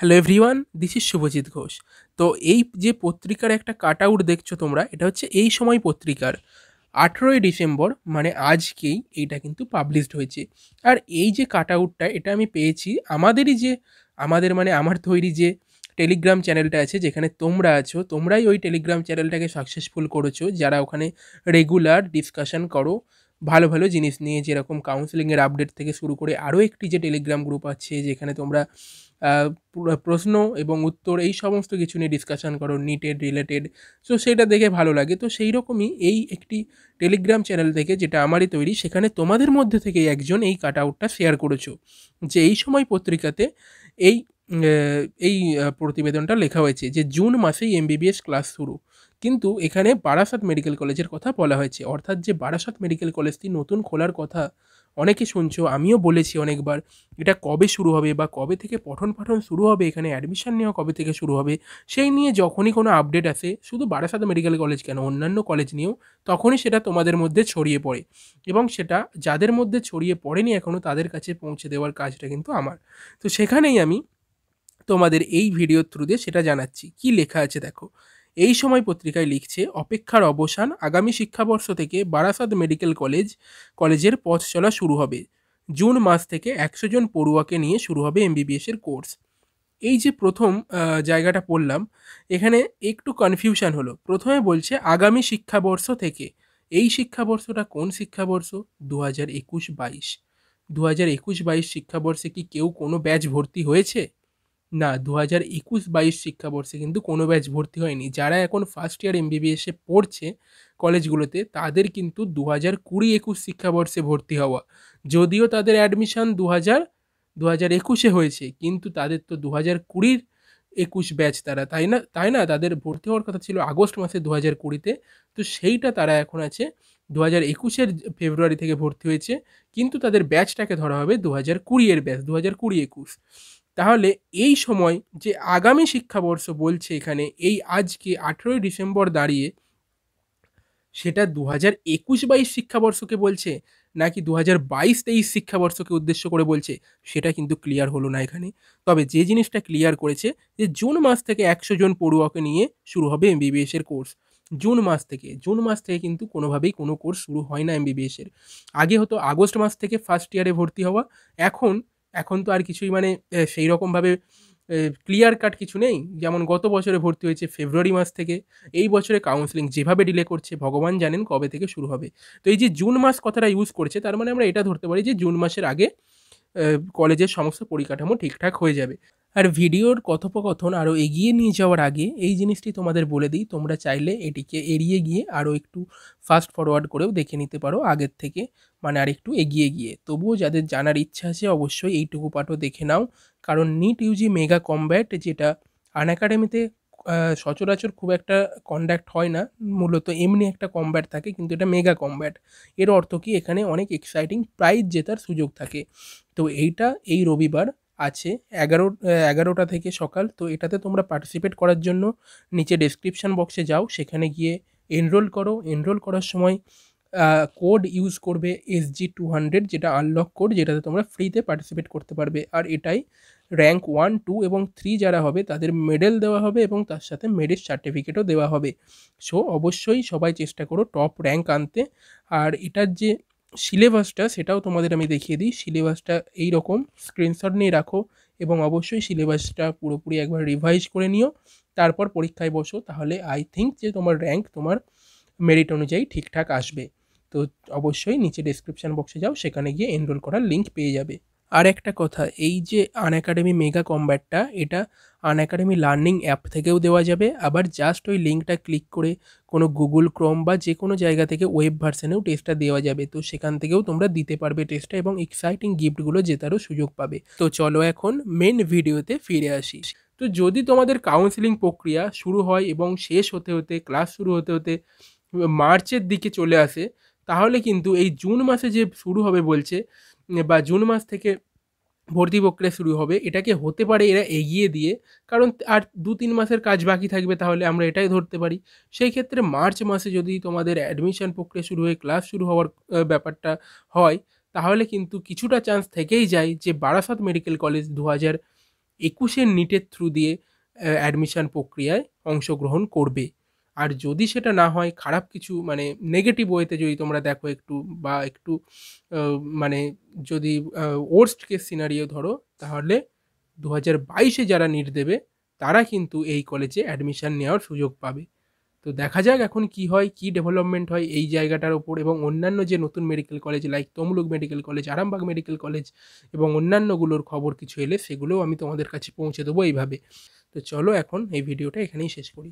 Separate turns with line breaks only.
hello everyone this is Shubhajit Ghosh তো এই যে পত্রিকার একটা কাট আউট দেখছো তোমরা এটা হচ্ছে এই সময় পত্রিকার আঠেরোই ডিসেম্বর মানে আজকেই এইটা কিন্তু পাবলিশড হয়েছে আর এই যে কাট আউটটা এটা আমি পেয়েছি আমাদেরই যে আমাদের মানে আমার তৈরি যে টেলিগ্রাম চ্যানেলটা আছে যেখানে তোমরা আছো তোমরাই ওই টেলিগ্রাম চ্যানেলটাকে সাকসেসফুল করেছো যারা ওখানে রেগুলার ডিসকাশন করো ভালো ভালো জিনিস নিয়ে যেরকম কাউন্সেলিংয়ের আপডেট থেকে শুরু করে আরও একটি যে টেলিগ্রাম গ্রুপ আছে যেখানে তোমরা প্রশ্ন এবং উত্তর এই সমস্ত কিছু নিয়ে ডিসকাশান করো নিটের রিলেটেড সো সেটা দেখে ভালো লাগে তো সেই রকমই এই একটি টেলিগ্রাম চ্যানেল থেকে যেটা আমারই তৈরি সেখানে তোমাদের মধ্যে থেকে একজন এই কাট আউটটা শেয়ার করেছো যে এই সময় পত্রিকাতে এই এই প্রতিবেদনটা লেখা হয়েছে যে জুন মাসেই এমবিবিএস ক্লাস শুরু কিন্তু এখানে বারাসাত মেডিকেল কলেজের কথা বলা হয়েছে অর্থাৎ যে বারাসাত মেডিকেল কলেজটি নতুন খোলার কথা অনেকে শুনছো আমিও বলেছি অনেকবার এটা কবে শুরু হবে বা কবে থেকে পঠন পাঠন শুরু হবে এখানে অ্যাডমিশান নেওয়া কবে থেকে শুরু হবে সেই নিয়ে যখনই কোনো আপডেট আসে শুধু বারাসাত মেডিকেল কলেজ কেন অন্যান্য কলেজ নিয়েও তখনই সেটা তোমাদের মধ্যে ছড়িয়ে পড়ে এবং সেটা যাদের মধ্যে ছড়িয়ে পড়েনি এখনও তাদের কাছে পৌঁছে দেওয়ার কাজটা কিন্তু আমার তো সেখানেই আমি তোমাদের এই ভিডিওর থ্রু দিয়ে সেটা জানাচ্ছি কি লেখা আছে দেখো এই সময় পত্রিকায় লিখছে অপেক্ষার অবসান আগামী শিক্ষাবর্ষ থেকে বারাসাত মেডিকেল কলেজ কলেজের পথ চলা শুরু হবে জুন মাস থেকে একশো জন পড়ুয়াকে নিয়ে শুরু হবে এমবিবিএসের কোর্স এই যে প্রথম জায়গাটা পড়লাম এখানে একটু কনফিউশন হলো প্রথমে বলছে আগামী শিক্ষাবর্ষ থেকে এই শিক্ষাবর্ষটা কোন শিক্ষাবর্ষ দু হাজার একুশ বাইশ দু হাজার একুশ বাইশ শিক্ষাবর্ষে কি কেউ কোনো ব্যাচ ভর্তি হয়েছে না দু হাজার একুশ বাইশ শিক্ষাবর্ষে কিন্তু কোনো ব্যাচ ভর্তি হয়নি যারা এখন ফার্স্ট ইয়ার এমবিবিএসে পড়ছে কলেজগুলোতে তাদের কিন্তু দু হাজার কুড়ি একুশ শিক্ষাবর্ষে ভর্তি হওয়া যদিও তাদের অ্যাডমিশান দু হাজার দু হাজার একুশে হয়েছে কিন্তু তাদের তো দু হাজার কুড়ির একুশ ব্যাচ তারা তাই না তাই না তাদের ভর্তি হওয়ার কথা ছিল আগস্ট মাসে দু হাজার কুড়িতে তো সেইটা তারা এখন আছে দু হাজার একুশের ফেব্রুয়ারি থেকে ভর্তি হয়েছে কিন্তু তাদের ব্যাচটাকে ধরা হবে দু হাজার কুড়ি এর ব্যাচ দু হাজার কুড়ি একুশ তাহলে এই সময় যে আগামী শিক্ষাবর্ষ বলছে এখানে এই আজকে আঠেরোই ডিসেম্বর দাঁড়িয়ে সেটা দু হাজার একুশ বাইশ শিক্ষাবর্ষকে বলছে নাকি দু হাজার বাইশ তেইশ শিক্ষাবর্ষকে উদ্দেশ্য করে বলছে সেটা কিন্তু ক্লিয়ার হলো না এখানে তবে যে জিনিসটা ক্লিয়ার করেছে যে জুন মাস থেকে একশো জন পড়ুয়াকে নিয়ে শুরু হবে এমবিবিএসের কোর্স জুন মাস থেকে জুন মাস থেকে কিন্তু কোনোভাবেই কোনো কোর্স শুরু হয় না এমবিবিএসের আগে হতো আগস্ট মাস থেকে ফার্স্ট ইয়ারে ভর্তি হওয়া এখন এখন তো আর কিছুই মানে সেই রকমভাবে ক্লিয়ার কাট কিছু নেই যেমন গত বছরে ভর্তি হয়েছে ফেব্রুয়ারি মাস থেকে এই বছরে কাউন্সেলিং যেভাবে ডিলে করছে ভগবান জানেন কবে থেকে শুরু হবে তো এই যে জুন মাস কথাটা ইউজ করছে তার মানে আমরা এটা ধরতে পারি যে জুন মাসের আগে কলেজের সমস্ত পরিকাঠামো ঠিকঠাক হয়ে যাবে আর ভিডিওর কথোপকথন আরও এগিয়ে নিয়ে যাওয়ার আগে এই জিনিসটি তোমাদের বলে দিই তোমরা চাইলে এটিকে এড়িয়ে গিয়ে আরও একটু ফাস্ট ফরওয়ার্ড করেও দেখে নিতে পারো আগের থেকে মানে আর একটু এগিয়ে গিয়ে তবুও যাদের জানার ইচ্ছা আছে অবশ্যই এইটুকু পাঠও দেখে নাও কারণ নিট ইউজি মেগা কম্ব্যাট যেটা আন একাডেমিতে সচরাচর খুব একটা কন্ডাক্ট হয় না মূলত এমনি একটা কম্ব্যাট থাকে কিন্তু এটা মেগা কম্ব্যাট এর অর্থ কি এখানে অনেক এক্সাইটিং প্রাইজ জেতার সুযোগ থাকে তো এইটা এই রবিবার আছে এগারো এগারোটা থেকে সকাল তো এটাতে তোমরা পার্টিসিপেট করার জন্য নিচে ডিসক্রিপশান বক্সে যাও সেখানে গিয়ে এনরোল করো এনরোল করার সময় কোড ইউজ করবে এস জি টু হান্ড্রেড যেটা আনলক কোড যেটাতে তোমরা ফ্রিতে পার্টিসিপেট করতে পারবে আর এটাই র্যাঙ্ক ওয়ান টু এবং থ্রি যারা হবে তাদের মেডেল দেওয়া হবে এবং তার সাথে মেডেল সার্টিফিকেটও দেওয়া হবে সো অবশ্যই সবাই চেষ্টা করো টপ র্যাঙ্ক আনতে আর এটার যে সিলেবাসটা সেটাও তোমাদের আমি দেখিয়ে দিই সিলেবাসটা এই রকম স্ক্রিনশট নিয়ে রাখো এবং অবশ্যই সিলেবাসটা পুরোপুরি একবার রিভাইজ করে নিও তারপর পরীক্ষায় বসো তাহলে আই থিঙ্ক যে তোমার র্যাঙ্ক তোমার মেরিট অনুযায়ী ঠিকঠাক আসবে তো অবশ্যই নিচে ডেসক্রিপশান বক্সে যাও সেখানে গিয়ে এনরোল করার লিঙ্ক পেয়ে যাবে আর একটা কথা এই যে আন একাডেমি মেগা কম্ব্যাটটা এটা আন একাডেমি লার্নিং অ্যাপ থেকেও দেওয়া যাবে আবার জাস্ট ওই লিঙ্কটা ক্লিক করে কোনো গুগল ক্রোম বা যে কোনো জায়গা থেকে ওয়েব ভার্সানেও টেস্টটা দেওয়া যাবে তো সেখান থেকেও তোমরা দিতে পারবে টেস্টটা এবং এক্সাইটিং গিফটগুলো জেতারও সুযোগ পাবে তো চলো এখন মেন ভিডিওতে ফিরে আসি তো যদি তোমাদের কাউন্সিলিং প্রক্রিয়া শুরু হয় এবং শেষ হতে হতে ক্লাস শুরু হতে হতে মার্চের দিকে চলে আসে তাহলে কিন্তু এই জুন মাসে যে শুরু হবে বলছে বা জুন মাস থেকে ভর্তি প্রক্রিয়া শুরু হবে এটাকে হতে পারে এরা এগিয়ে দিয়ে কারণ আর দু তিন মাসের কাজ বাকি থাকবে তাহলে আমরা এটাই ধরতে পারি সেই ক্ষেত্রে মার্চ মাসে যদি তোমাদের অ্যাডমিশন প্রক্রিয়া শুরু হয়ে ক্লাস শুরু হওয়ার ব্যাপারটা হয় তাহলে কিন্তু কিছুটা চান্স থেকেই যায় যে বারাসাত মেডিকেল কলেজ দু হাজার একুশের নিটের থ্রু দিয়ে অ্যাডমিশান প্রক্রিয়ায় অংশগ্রহণ করবে আর যদি সেটা না হয় খারাপ কিছু মানে নেগেটিভ ওয়েতে যদি তোমরা দেখো একটু বা একটু মানে যদি ওর্স্ট কেস সিনারিও ধরো তাহলে দু হাজার বাইশে যারা নিট দেবে তারা কিন্তু এই কলেজে অ্যাডমিশান নেওয়ার সুযোগ পাবে তো দেখা যাক এখন কি হয় কি ডেভেলপমেন্ট হয় এই জায়গাটার ওপর এবং অন্যান্য যে নতুন medical college like Tamluk medical college Arambagh medical college এবং অন্যান্যগুলোর খবর কিছু এলে সেগুলোও আমি তোমাদের কাছে পৌঁছে দেবো এইভাবে তো চলো এখন এই ভিডিওটা এখানেই শেষ করি